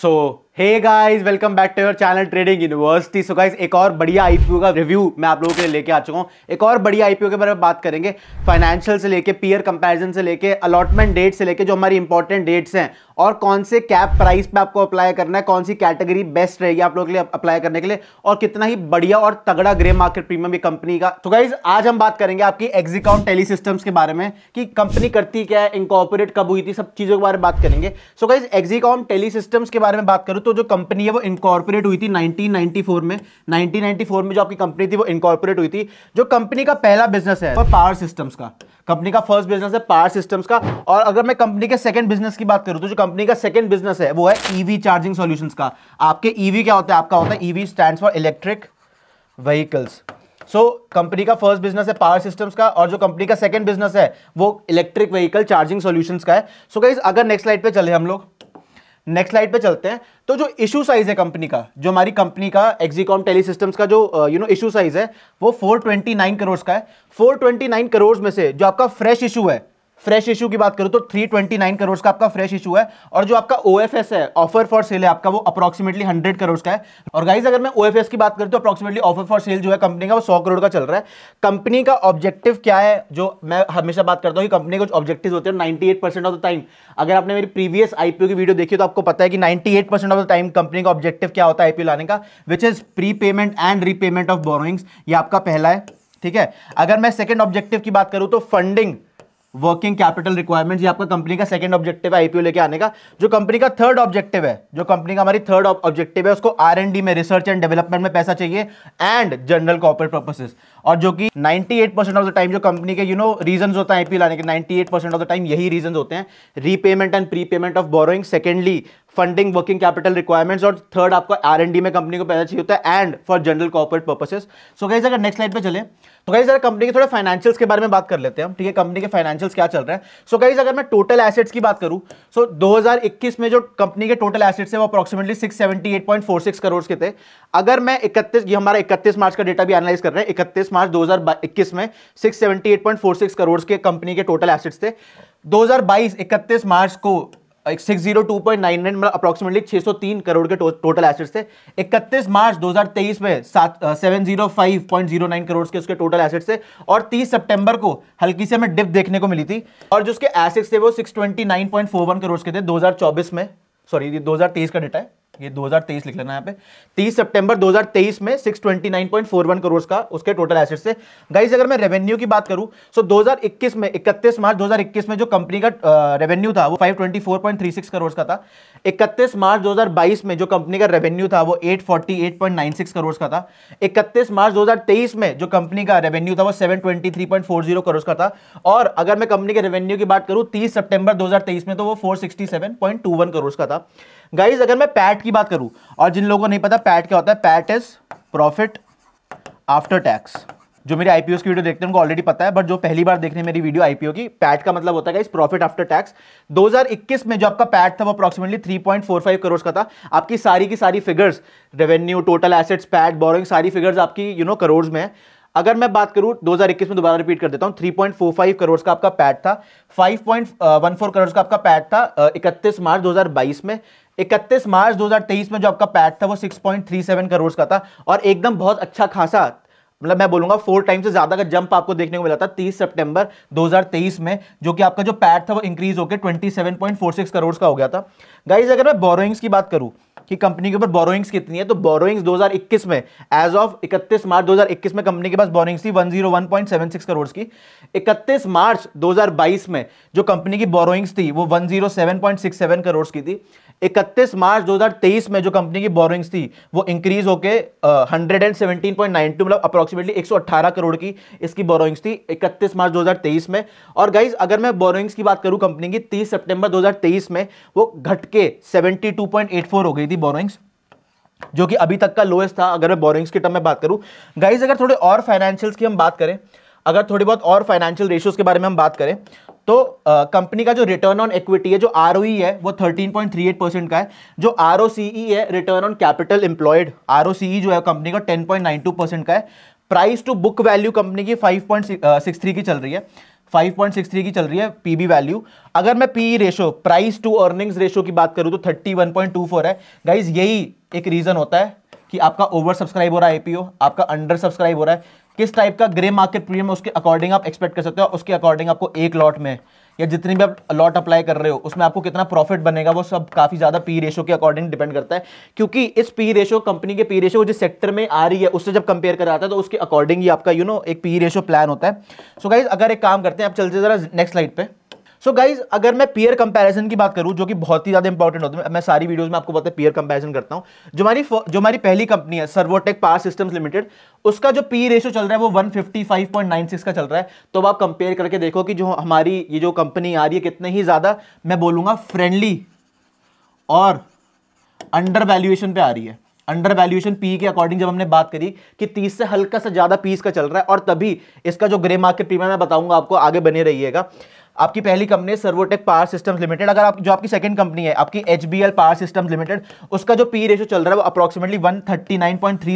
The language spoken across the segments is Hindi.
So hey guys welcome back to your channel trading university so guys एक और बढ़िया आईपीओ का रिव्यू मैं आप लोगों के लिए लेके आ चुका हूँ एक और बढ़िया आईपीओ के बारे में बात करेंगे फाइनेंशियल से लेके पीयर कंपैरिजन से लेके अलॉटमेंट डेट से लेके जो हमारी इंपॉर्टेंट डेट्स हैं और कौन से कैप प्राइस पे आपको अप्लाई करना है कौन सी कैटेगरी बेस्ट रहेगी आप लोगों के लिए अप्लाई करने के लिए और कितना ही बढ़िया और तगड़ा ग्रे मार्केट प्रीमियम ये कंपनी का तो गाइज आज हम बात करेंगे आपकी एक्जिकाउंट टेली सिस्टम्स के बारे में कि कंपनी करती क्या है इंकॉपरेट कब हुई थी सब चीज़ों के बारे में बात करेंगे so guys Exicom tele systems के बारे में बात करूँ तो दोस्तों जो कंपनी है वो इनकॉर्पोरेट हुई थी 1994 में 1994 में जो आपकी कंपनी थी वो इनकॉर्पोरेट हुई थी जो कंपनी का पहला बिजनेस है वो पावर सिस्टम्स का कंपनी का फर्स्ट बिजनेस है पावर सिस्टम्स का और अगर मैं कंपनी के सेकंड बिजनेस की बात करूं तो जो कंपनी का सेकंड बिजनेस है वो है ईवी चार्जिंग सोल्यूशन का आपके ईवी e क्या होता है आपका होता है EV stand for electric vehicles so company का फर्स्ट बिजनेस है पावर सिस्टम्स का और जो कंपनी का सेकंड बिजनेस है वो इलेक्ट्रिक व्हीकल चार्जिंग सॉल्यूशंस का है सो so, गाइज अगर नेक्स्ट स्लाइड पे चले हम लोग नेक्स्ट स्लाइड पे चलते हैं तो जो इशू साइज है कंपनी का जो हमारी कंपनी का एक्सिकॉम टेली सिस्टम्स का जो यू नो इशू साइज है वो 429 करोड़ का है 429 करोड़ में से जो आपका फ्रेश इशू है फ्रेश इशू की बात करूँ तो 329 करोड़ का आपका फ्रेश इशू है और जो आपका ओ है ऑफर फॉर सेल है आपका वो अप्रॉक्सीमेटली 100 करोड़ का है और गाइज अगर मैं ओ की बात करूँ तो अप्रॉक्सीमेटली ऑफर फॉर सेल जो है कंपनी का वो 100 करोड़ का चल रहा है कंपनी का ऑब्जेक्टिव क्या है जो मैं हमेशा बात करता हूँ कि कंपनी के कुछ ऑब्जेक्टिव होते हैं नाइन्टी ऑफ द टाइम अगर आपने मेरी प्रीवियस आईपीओ की वीडियो देखी तो आपको पता है कि ninety of the time company का ऑब्जेक्टिव क्या होता है आईपीओ लाने का which is pre payment and repayment of borrowings ये आपका पहला है ठीक है अगर मैं सेकेंड ऑब्जेक्टिव की बात करूँ तो फंडिंग वर्किंग कैपिटल रिक्वायरमेंट ये आपका कंपनी का सेकंड ऑब्जेक्टिव है आईपीओ लेके आने का जो कंपनी का थर्ड ऑब्जेक्टिव है जो कंपनी का हमारी थर्ड ऑब्जेक्टिव है उसको आर एंड डी में रिसर्च एंड डेवलपमेंट में पैसा चाहिए एंड जनरल कॉपरेट पर्पसेस और जो कि 98 परसेंट ऑफ द टाइम जो कंपनी के यू नो रीजन होता है आईपीओ लाने के 98 परसेंट ऑफ द टाइम यही रीजन होते हैं repayment and pre payment of borrowing secondly funding working capital requirements और थर्ड आपको आर एंड डी में कंपनी को पैसा चाहिए होता है and for general corporate purposes so कहीं अगर नेक्स्ट लाइन पे चले तो कहीं सर कंपनी के थोड़े फाइनेंशियल्स के बारे में बात कर लेते हैं हम ठीक है कंपनी के फाइनेंशियल्स क्या चल रहे हैं सो कहीं अगर मैं टोटल एसेट्स की बात करूँ सो so, 2021 में जो कंपनी के टोटल एसेट्स है वो अप्रॉक्सीमेटली 678.46 करोड़ के थे अगर मैं इकतीस ये हमारा इकतीस मार्च का डेटा भी एनालाइज कर रहे हैं इकतीस मार्च दो में सिक्स करोड़ के कंपनी के टोटल एसेट्स थे 2022 31 मार्च को सिक्स मतलब सौ तीन करोड़ के टो, टोटल एसेट्स थे इकतीस मार्च दो हज़ार तेईस में सात seven zero five point zero nine crore के उसके टोटल एसेट्स थे और तीस सितंबर को हल्की से हमें डिप देखने को मिली थी और जो उसके एसेट्स थे वो six twenty nine point four one crore के थे दो हज़ार चौबीस में सॉरी दो हज़ार तेईस का डेटा है ये 2023 लिख लेना यहाँ पे 30 सितंबर 2023 में 629.41 करोड़ का उसके टोटल एसेट से गाइस अगर मैं रेवेन्यू की बात करूं सो 2021 में 31 मार्च 2021 में जो कंपनी का रेवेन्यू था वो 524.36 करोड़ का था 31 मार्च 2022 में जो कंपनी का रेवेन्यू था वो 848.96 करोड़ का था 31 मार्च 2023 में जो कंपनी का रेवेन्यू था वो 723.40 करोड़ का था और अगर मैं कंपनी के रेवेन्यू की बात करूं 30 सितंबर 2023 में तो वो 467.21 करोड़ का था गाइज अगर मैं पैट की बात करूं और जिन लोगों को नहीं पता पैट क्या होता है PAT is profit after tax जो मेरे आईपीओ की वीडियो देखते हैं उनको ऑलरेडी पता है बट जो पहली बार देख रहे हैं मेरी वीडियो आईपीओ की पैट का मतलब होता है इस प्रॉफिट आफ्टर टैक्स 2021 में जो आपका पैट था वो अप्रॉक्सिमेटली 3.45 करोड़ का था आपकी सारी की सारी figures revenue total assets PAT borrowing सारी फिगर्स आपकी you you know know, crore में है अगर मैं बात करूं 2021 में दोबारा रिपीट कर देता हूं 3.45 करोड़ का आपका पैट था 5.14 करोड़ uh, का आपका पैट था 31 uh, मार्च 2022 में 31 मार्च 2023 में जो आपका पैट था वो 6.37 करोड़ का था और एकदम बहुत अच्छा खासा मतलब मैं बोलूंगा फोर टाइम से ज्यादा का जंप आपको देखने को मिला था 30 सितंबर 2023 में जो कि आपका जो पैट था वो इंक्रीज होकर 27.46 करोड़ का हो गया था गाइज अगर मैं बोरोइंग्स की बात करूं कि कंपनी के ऊपर बोरोइंग्स कितनी है तो बोरोइंग्स 2021 में एज ऑफ 31 मार्च 2021 में कंपनी के पास बोरोइंग्स थी 101.76 करोड़ की 31 मार्च 2022 में जो कंपनी की बोरोइंग्स थी वो 107.67 करोड़ की थी 31 मार्च 2023 में जो कंपनी की बोरिंग्स थी वो इंक्रीज होकर hundred and seventeen point nine two मतलब अप्रोक्सीमेटली 118 करोड़ की इसकी बोरिंग्स थी 31 मार्च 2023 में और गाइज अगर मैं बोरिंग्स की बात करूं कंपनी की 30 सितंबर 2023 में वो पॉइंट एट 72.84 हो गई थी बोरिंग्स जो कि अभी तक का लोएस्ट था अगर मैं बोरिंग्स के टर्म में बात करूं गाइज अगर थोड़े और फाइनेंशियल्स की हम बात करें अगर थोड़ी बहुत और फाइनेंशियल रेशियोज के बारे में हम बात करें तो कंपनी का जो रिटर्न ऑन इक्विटी है जो आर e है वो 13.38 परसेंट का है जो आर e है return on capital employed R जो है कंपनी का 10.92 परसेंट का है price to book value company की 5.63 की चल रही है 5.63 की चल रही है पीबी वैल्यू अगर मैं P ratio price to earnings ratio की बात करूँ तो थर्टी है गाइज यही एक रीज़न होता है कि आपका ओवर सब्सक्राइब हो रहा है आईपीओ आपका अंडर सब्सक्राइब हो रहा है किस टाइप का ग्रे मार्केट प्रीमियम उसके अकॉर्डिंग आप एक्सपेक्ट कर सकते हो उसके अकॉर्डिंग आपको एक लॉट में या जितनी भी आप लॉट अप्लाई कर रहे हो उसमें आपको कितना प्रॉफिट बनेगा वो सब काफ़ी ज़्यादा पी रेशो के अकॉर्डिंग डिपेंड करता है क्योंकि इस पी रेशो कंपनी के पी रेशो जिस सेक्टर में आ रही है उससे जब कंपेयर कराता है तो उसके अकॉर्डिंग ही आपका यू you नो know, एक पी रेशो प्लान होता है सो so गाइज अगर एक काम करते हैं आप चलते ज़रा नेक्स्ट स्लाइड पर सो so गाइज अगर मैं पीयर कंपैरिजन की बात करूँ जो कि बहुत ही ज़्यादा इंपॉर्टेंट होता है मैं सारी वीडियोस में आपको बताते पीयर कंपैरिजन करता हूँ जो हमारी जो हमारी पहली कंपनी है सर्वोटेक पावर सिस्टम्स लिमिटेड उसका जो पी रेशो चल रहा है वो 155.96 का चल रहा है तो अब आप कंपेयर करके देखो कि जो हमारी ये जो कंपनी आ रही है कितने ही ज़्यादा मैं बोलूंगा फ्रेंडली और अंडर वैल्यूएशन पर आ रही है अंडर वैल्यूएशन पी के अकॉर्डिंग जब हमने बात करी कि 30 से हल्का सा ज़्यादा पीस का चल रहा है और तभी इसका जो ग्रे मार्केट प्रीमियम मैं बताऊंगा आपको आगे बने रहिएगा आपकी पहली कंपनी है सर्वोटेक पावर सिस्टम्स लिमिटेड अगर आप जो आपकी सेकंड कंपनी है आपकी एच पावर सिस्टम्स लिमिटेड उसका जो पी रेशो चल रहा है वो थ्री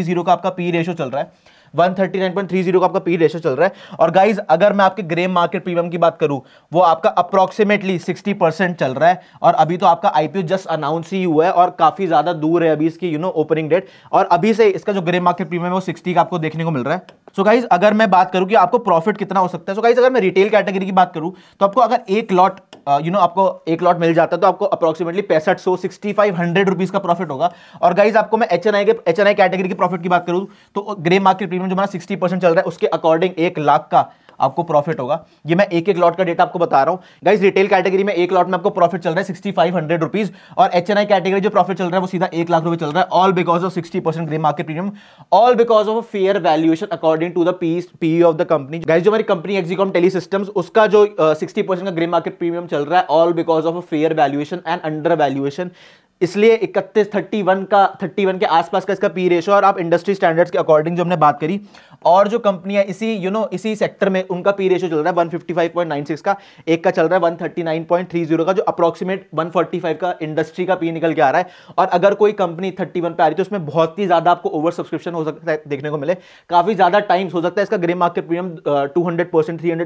139.30 का आपका पी रेशो चल रहा है 139.30 का आपका पी रेशो चल रहा है और गाइज अगर मैं आपके ग्रे मार्केट प्रीमियम की बात करूँ वो आपका अप्रॉक्सीमेटली सिक्सटी परसेंट चल रहा है और अभी तो आपका आईपीओ जस्ट अनाउंस ही हुआ है और काफी ज्यादा दूर है अभी इसकी यू नो ओपनिंग डेट और अभी से इसका जो ग्रे मार्केट प्रीमियम है वो सिक्सटी का आपको देखने को मिल रहा है सो so गाइज अगर मैं बात करूँ कि आपको प्रॉफिट कितना हो सकता है सो so गाइज अगर मैं रिटेल कैटेगरी की बात करूँ तो आपको अगर एक लॉट यू नो आपको एक लॉट मिल जाता है तो आपको अप्रॉक्सीमेटली पैसठ सौ सिक्सटी फाइव हंड्रेड रुपीज़ का प्रॉफिट होगा और गाइज आपको मैं एच एन आई के एच एन आई कैटेगरी की प्रॉफिट की बात करूँ तो ग्रे मार्केट प्रीमियम जो हमारा सिक्सटी परसेंट चल रहा है उसके अकॉर्डिंग एक लाख का आपको प्रॉफिट होगा ये मैं एक एक लॉट का डेटा आपको बता रहा हूँ गाइज रिटेल कैटेगरी में एक लॉट में आपको प्रॉफिट चल रहा है सिक्सटी फाइव हंड्रेड रुपीज और एच एन आई कैटेगरी जो प्रॉफिट चल रहा है वो सीधा एक लाख रुपए चल रहा है all because of sixty percent grey market premium all because of fair valuation according to the P of the company guys जो हमारी कंपनी एक्सिकॉम टेली सिस्टम उसका जो सिक्सटी uh, का ग्रे मार्केट प्रीमियम चल रहा है all because of fair valuation and under valuation इसलिए इकतीस थर्टी वन का थर्टी वन के आसपास का इसका पी रेशो और आप इंडस्ट्री स्टैंडर्ड्स के अकॉर्डिंग जो हमने बात करी और जो कंपनियां इसी यू you नो know, इसी सेक्टर में उनका पी रेशो चल रहा है 155.96 का एक का चल रहा है 139.30 का जो अप्रॉक्सीमेट 145 का इंडस्ट्री का पी निकल के आ रहा है और अगर कोई कंपनी 31 पे आ रही है तो उसमें बहुत ही ज़्यादा आपको ओवर सब्सक्रिप्शन हो सकता है देखने को मिले काफ़ी ज़्यादा टाइम्स हो सकता है इसका grey market premium two hundred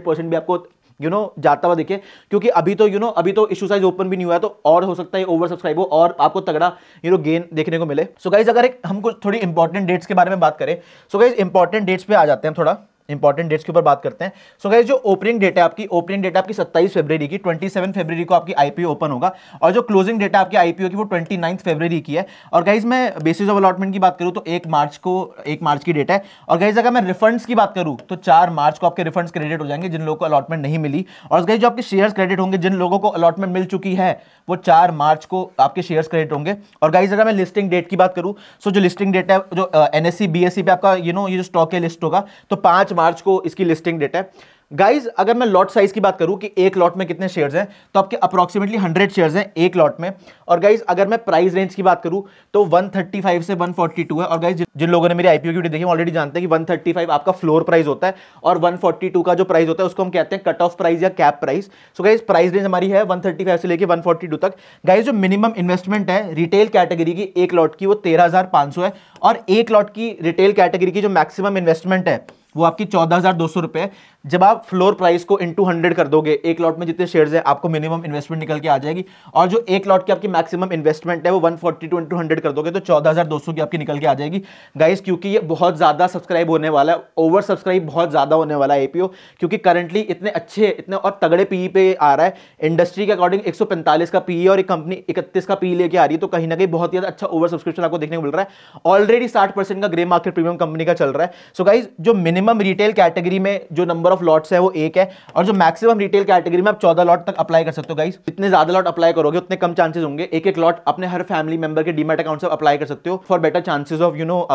percent भी आपको यू नो जाता हुआ देखे क्योंकि अभी तो यू नो अभी तो इशू साइज ओपन भी नहीं हुआ तो और हो सकता है ओवर सब्सक्राइब हो और आपको तगड़ा यू नो गेन देखने को मिले सो so गाइज अगर एक हम कुछ थोड़ी इंपॉर्टेंट डेट्स के बारे में बात करें सो गाइज इंपॉर्टेंट डेट्स पे आ जाते हैं थोड़ा इंपॉर्टेंट डेट्स के ऊपर बात करते हैं सो so गाइज जो ओपनिंग डेट है आपकी ओपनिंग डेट आपकी 27 फरवरी की 27 फरवरी को आपकी आईपीओ ओपन होगा और जो क्लोजिंग डेट है आपकी आईपीओ की वो 29 फरवरी की है और गाइज मैं बेसिस ऑफ अलॉटमेंट की बात करूँ तो एक मार्च को एक मार्च की डेट है और गाइज अगर मैं रिफंड्स की बात करूँ तो चार मार्च को आपके रिफंड क्रेडिट हो जाएंगे जिन लोगों को अलॉटमेंट नहीं मिली और गाइज जो आपके शेयर क्रेडिट होंगे जिन लोगों को अलॉटमेंट मिल चुकी है वो चार मार्च को आपके शेयर क्रेडिट होंगे और गाइज अगर मैं लिस्टिंग डेट की बात करूँ सो जो लिस्टिंग डेट है जो एन एस e, e पे आपका यू नो ये जो स्टॉक है लिस्ट होगा तो पाँच मार्च को इसकी लिस्टिंग डेट है गाइज अगर मैं लॉट साइज की बात करूं कि एक लॉट में कितने शेयर्स हैं तो आपके अप्रॉक्सीमेटली 100 शेयर्स हैं एक लॉट में और गाइज अगर मैं प्राइस रेंज की बात करूं तो 135 से 142 है और गाइज जिन लोगों ने मेरी आईपीओ की वीडियो देखी ऑलरेडी जानते हैं कि 135 आपका फ्लोर प्राइस होता है और 142 का जो प्राइस होता है उसको हम कहते हैं कट ऑफ प्राइस या cap price so guys price range हमारी है वन से लेकर वन तक गाइज जो मिनिमम इन्वेस्टमेंट है रिटेल कैटेगरी की एक लॉट की वो तेरह है और एक लॉट की रिटेल कैटेगरी की जो मैक्सिमम इन्वेस्टमेंट है वो आपकी चौदह हजार दो सौ रुपए जब आप फ्लोर प्राइस को टू हंड्रेड कर दोगे एक लॉट में जितने शेयर्स हैं आपको मिनिमम इन्वेस्टमेंट निकल के आ जाएगी और जो एक लॉट की आपकी मैक्सिमम इन्वेस्टमेंट है वो one forty two into hundred कर दोगे तो चौदह हज़ार दो सौ की आपकी निकल के आ जाएगी गाइस क्योंकि ये बहुत ज़्यादा सब्सक्राइब होने वाला है ओवर सब्सक्राइब बहुत ज़्यादा होने वाला है ए क्योंकि करंटली इतने अच्छे इतने और तगड़े पी e पे आ रहा है इंडस्ट्री के अकॉर्डिंग एक का पी e और एक कंपनी इकतीस का पी e लेके आ रही है तो कहीं ना कहीं बहुत ही अच्छा ओवर सब्सक्रिप्शन आपको देखने को मिल रहा है ऑलरेडी साठ का ग्रे मार्केट प्रीमियम कंपनी का चल रहा है सो गाइज जो मिनिमम रिटेल कैटेगरी में जो नंबर नंबर ऑफ लॉट्स है वो एक है और जो मैक्सिमम रिटेल कैटेगरी में आप चौदह लॉट तक अप्लाई कर सकते हो गाइस जितने ज्यादा लॉट अप्लाई करोगे उतने कम चांसेस होंगे एक एक लॉट अपने हर फैमिली मेंबर के डीमेट अकाउंट से अप्लाई कर सकते हो for better chances of you know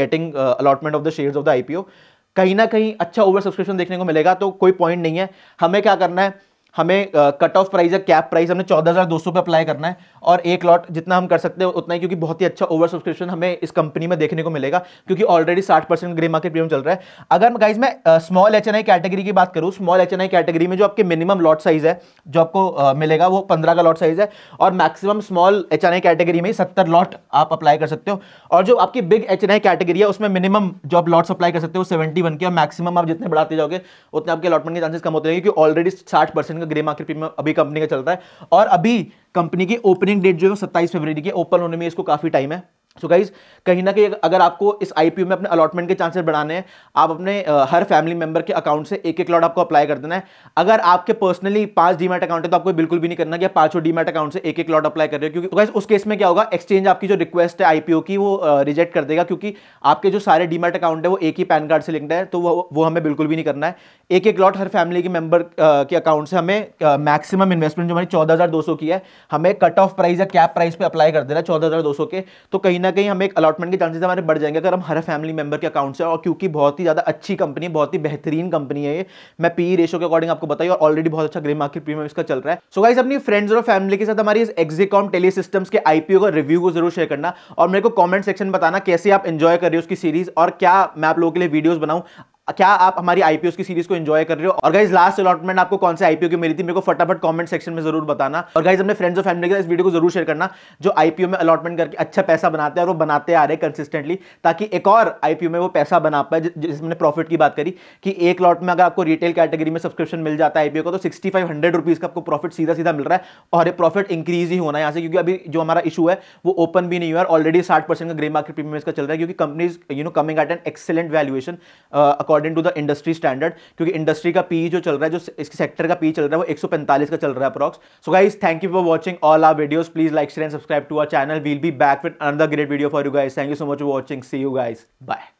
getting allotment of the share of the IPO कहीं ना कहीं अच्छा ओवर सब्सक्रिप्शन देखने को मिलेगा तो कोई पॉइंट नहीं है हमें क्या करना है हमें कट ऑफ प्राइस या कैप प्राइस हमने चौदह हज़ार दो सौ पे अप्लाई करना है और एक लॉट जितना हम कर सकते हैं उतना ही क्योंकि बहुत ही अच्छा ओवर सब्सक्रिप्शन हमें इस कंपनी में देखने को मिलेगा क्योंकि ऑलरेडी साठ परसेंट ग्रे मार्केट प्रीमियम चल रहा है अगर गाइज मैं स्मॉल एच कैटेगरी की बात करूँ स्मॉल एच कैटेगरी में जो आपके मिनिमम लॉट साइज है जो आपको मिलेगा वो पंद्रह का लॉट साइज है और मैक्सिमम स्मॉल एच कैटेगरी में सत्तर लॉट आप अप्लाई कर सकते हो और जो आपकी बिग एच कैटेगरी है उसमें मिनिमम जो आप लॉट्स अप्लाई कर सकते हो सेवेंटी वन के और मैक्सिमम आप जितने बढ़ाते जाओगे उतने आपके अलॉटमेंट के चांसेस कम होते हैं क्योंकि ऑलरेडी साठ परसेंट ग्रे मार्केट में अभी कंपनी का चलता है और अभी कंपनी की ओपनिंग डेट जो है सत्ताईस फरवरी की ओपन होने में इसको काफी टाइम है सो so गाइज कहीं ना कहीं अगर आपको इस आईपीओ में अपने अलॉटमेंट के चांसेस बढ़ाने हैं आप अपने हर फैमिली मेंबर के अकाउंट से एक एक लॉट आपको अप्लाई कर देना है अगर आपके पर्सनली पांच डीमेट अकाउंट है तो आपको बिल्कुल भी नहीं करना कि आप पांचों डीमेट अकाउंट से एक एक लॉट अप्लाई कर रहे हो क्योंकि गाइज तो उस केस में क्या होगा एक्सचेंज आपकी जो रिक्वेस्ट है आईपीओ की वो रिजेक्ट कर देगा क्योंकि आपके जो सारे डीमेट अकाउंट है वो एक ही पैन कार्ड से लिंक्ड है तो वो वो हमें बिल्कुल भी नहीं करना है एक एक लॉट हर फैमिली के मेंबर के अकाउंट से हमें मैक्सिमम इन्वेस्टमेंट जो हमारी चौदह की है हमें कट ऑफ प्राइस या कैप प्राइस पर अप्लाई कर देना है चौदह के तो कहीं ना ना कहीं हमें एक अलॉटमेंट के चांसेस हमारे बढ़ जाएंगे अगर हम हर फैमिली मेंबर के अकाउंट से और क्योंकि बहुत ही ज़्यादा अच्छी कंपनी है बहुत ही बेहतरीन कंपनी है ये मैं पी रेशो e के अकॉर्डिंग आपको बताई और ऑलरेडी बहुत अच्छा ग्रे मार्केट प्रीमियम इसका चल रहा है सो so गाइस अपनी फ्रेंड्स और फैमिली के साथ हमारी इस एक्जीकॉम टेली सिस्टम्स के आई का रिव्यू को जरूर शेयर करना और मेरे को कॉमेंट सेक्शन बताना कैसे आप इन्जॉय कर रहे हो उसकी सीरीज और क्या मैं आप लोगों के लिए वीडियोज बनाऊँ क्या आप हमारी आईपीओ की सीरीज को एंजॉय कर रहे हो और गाइज लास्ट अलॉटमेंट आपको कौन से आईपीओ की मिली थी मेरे को फटाफट कमेंट सेक्शन में जरूर बताना और गाइज अपने फ्रेंड्स और फैमिली के साथ इस वीडियो को जरूर शेयर करना जो आईपीओ में अलॉटमेंट करके अच्छा पैसा बनाते हैं और वो बनाते आ रहे हैं कंसिस्टेंटली ताकि एक और आईपीओ में वो पैसा बना पाए जिसमें प्रॉफिट की बात करी कि एक लॉट में अगर आपको रिटेल कैटेगरी में सब्सक्रिप्शन मिल जाता है आईपीओ का तो सिक्सटी फाइव हंड्रेड रुपीज का आपको प्रॉफिट सीधा सीधा मिल रहा है और ये प्रॉफिट इंक्रीज ही होना है यहाँ से क्योंकि अभी जो हमारा इशू है वो ओपन भी नहीं हुआ है ऑलरेडी साठ परसेंट का ग्रे मार्केट प्रीमियम इसका चल रहा है क्योंकि companies you know coming at an excellent valuation according according to the industry standard क्योंकि इंडस्ट्री का पी जो चल रहा है जो इसके सेक्टर का पी चल रहा है वो 145 का चल रहा है approx so guys thank you for watching all our videos please like share and subscribe to our channel we'll be back with another great video for you guys thank you so much watching see you guys bye